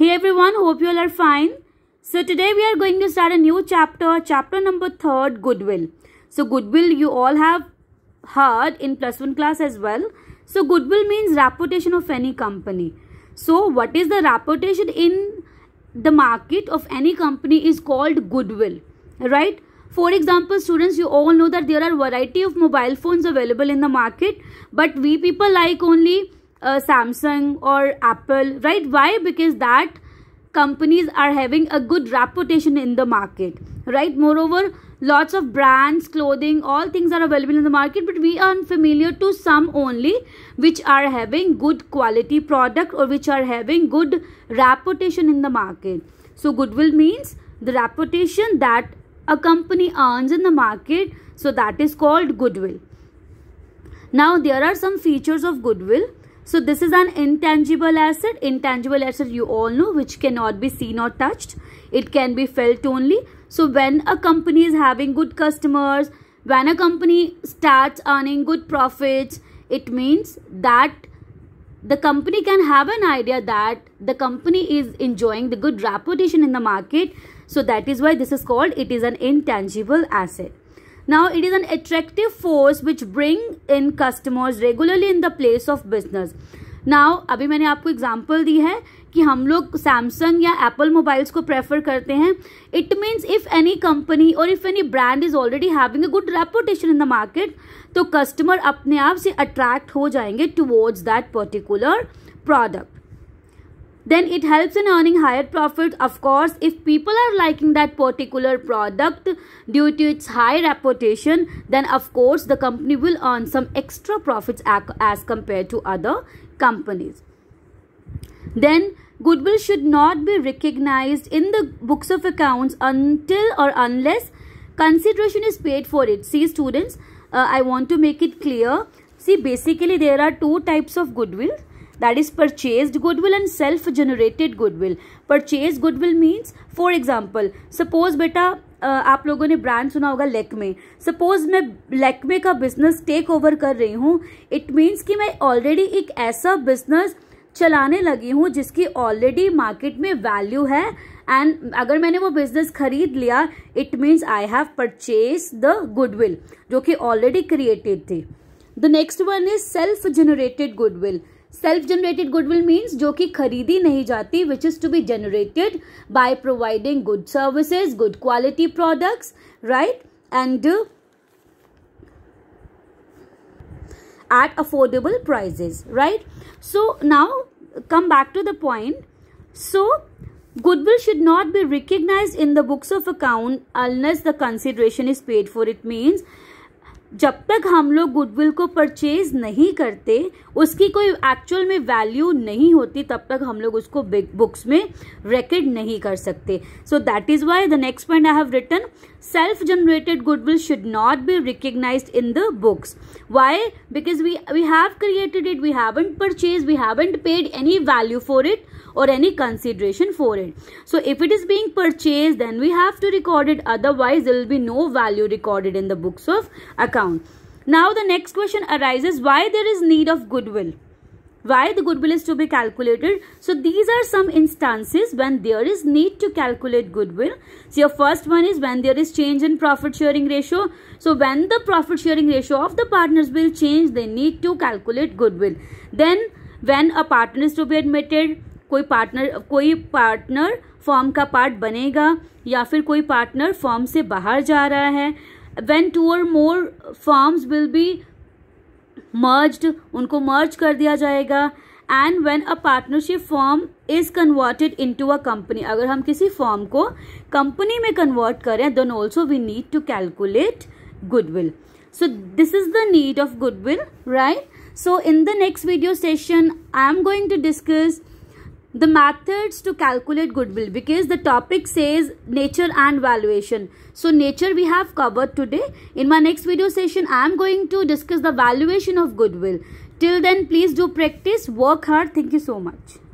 Hey everyone, hope you all are fine. So today we are going to start a new chapter, chapter number third, Goodwill. So Goodwill you all have heard in plus 1 class as well. So Goodwill means reputation of any company. So what is the reputation in the market of any company is called Goodwill, right? For example, students, you all know that there are variety of mobile phones available in the market, but we people like only uh, Samsung or Apple, right? Why? Because that companies are having a good reputation in the market, right? Moreover, lots of brands, clothing, all things are available in the market, but we are familiar to some only which are having good quality product or which are having good reputation in the market. So, goodwill means the reputation that a company earns in the market. So, that is called goodwill. Now, there are some features of goodwill so this is an intangible asset. Intangible asset you all know which cannot be seen or touched. It can be felt only. So when a company is having good customers, when a company starts earning good profits, it means that the company can have an idea that the company is enjoying the good reputation in the market. So that is why this is called it is an intangible asset. Now it is an attractive force which bring in customers regularly in the place of business now अभी मैंने आपको example दी है कि हम लोग Samsung या Apple mobiles को prefer करते हैं it means if any company और if any brand is already having a good reputation in the market तो कस्टमर अपने आप से अट्रैक्ट हो जाएंगे towards that particular product then it helps in earning higher profits. Of course, if people are liking that particular product due to its high reputation, then of course the company will earn some extra profits as compared to other companies. Then goodwill should not be recognized in the books of accounts until or unless consideration is paid for it. See students, uh, I want to make it clear. See basically there are two types of goodwill that is purchased goodwill and self generated goodwill purchased goodwill means for example suppose beta आप लोगों ने brand सुना होगा लेकमे suppose मैं लेकमे का business take over कर रही हूँ इट मीन्स कि मैं ऑलरेडी एक ऐसा बिजनेस चलाने लगी हूँ जिसकी ऑलरेडी मार्केट में वैल्यू है एंड अगर मैंने वो बिजनेस खरीद लिया it means I have purchase the goodwill जो कि ऑलरेडी क्रिएटेड थी the next one is self generated goodwill self generated goodwill means जो कि खरीदी नहीं जाती which is to be generated by providing good services good quality products right and at affordable prices right so now come back to the point so goodwill should not be recognized in the books of account unless the consideration is paid for it means जब तक हम लोग goodwill को purchase नहीं करते उसकी कोई actual में वैल्यू नहीं होती तब तक हम लोग उसको बिग बुक्स में रेकर्ड नहीं कर सकते so that is why the next point I have return self generated goodwill should not be recognize in the books why because we we have created it we haven't purchase we haven't paid any value for it और any consideration for it so if it is being purchase then we have to record it otherwise will be no value recorded in the books of account account. Now the next question arises why there is need of goodwill. Why the goodwill is to be calculated. So these are some instances when there is need to calculate goodwill. So your first one is when there is change in profit sharing ratio. So when the profit sharing ratio of the partners will change they need to calculate goodwill. Then when a partner is to be admitted कोई partner कोई partner form का part बनेगा या फिर कोई partner form से बाहर जा रहा है when two or more firms will be merged उनको merge कर दिया जाएगा and when a partnership form is converted into a company अगर हम किसी फॉर्म को कंपनी में कन्वर्ट करें then also we need to calculate goodwill so this is the need of goodwill right so in the next video session i am going to discuss the methods to calculate goodwill because the topic says nature and valuation so nature we have covered today in my next video session i am going to discuss the valuation of goodwill till then please do practice work hard thank you so much